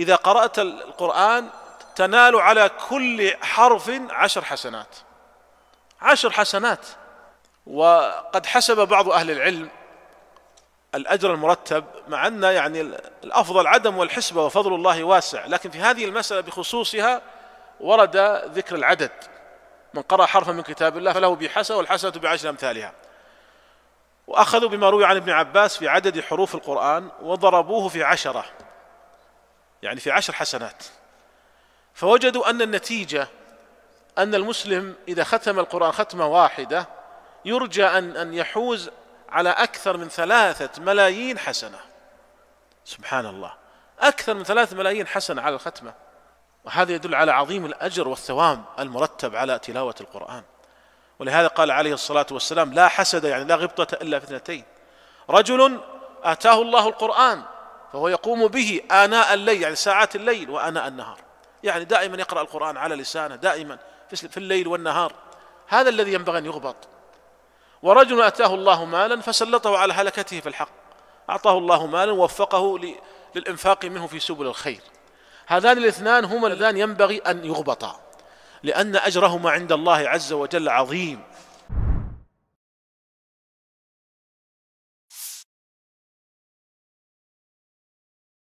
إذا قرأت القرآن تنال على كل حرف عشر حسنات عشر حسنات وقد حسب بعض أهل العلم الأجر المرتب مع أن يعني الأفضل عدم والحسبة وفضل الله واسع لكن في هذه المسألة بخصوصها ورد ذكر العدد من قرأ حرفا من كتاب الله فله بحسنة والحسنة بعشر أمثالها وأخذوا بما روي عن ابن عباس في عدد حروف القرآن وضربوه في عشرة يعني في عشر حسنات فوجدوا أن النتيجة أن المسلم إذا ختم القرآن ختمة واحدة يرجى أن أن يحوز على أكثر من ثلاثة ملايين حسنة سبحان الله أكثر من ثلاثة ملايين حسنة على الختمة وهذا يدل على عظيم الأجر والثواب المرتب على تلاوة القرآن ولهذا قال عليه الصلاة والسلام لا حسد يعني لا غبطة إلا في اثنتين رجل آتاه الله القرآن فهو يقوم به آناء الليل يعني ساعات الليل وآناء النهار يعني دائما يقرأ القرآن على لسانه دائما في الليل والنهار هذا الذي ينبغي أن يغبط ورجل أتاه الله مالا فسلطه على هلكته في الحق أعطاه الله مالا ووفقه للإنفاق منه في سبل الخير هذان الاثنان هما اللذان ينبغي أن يغبطا لأن أجرهما عند الله عز وجل عظيم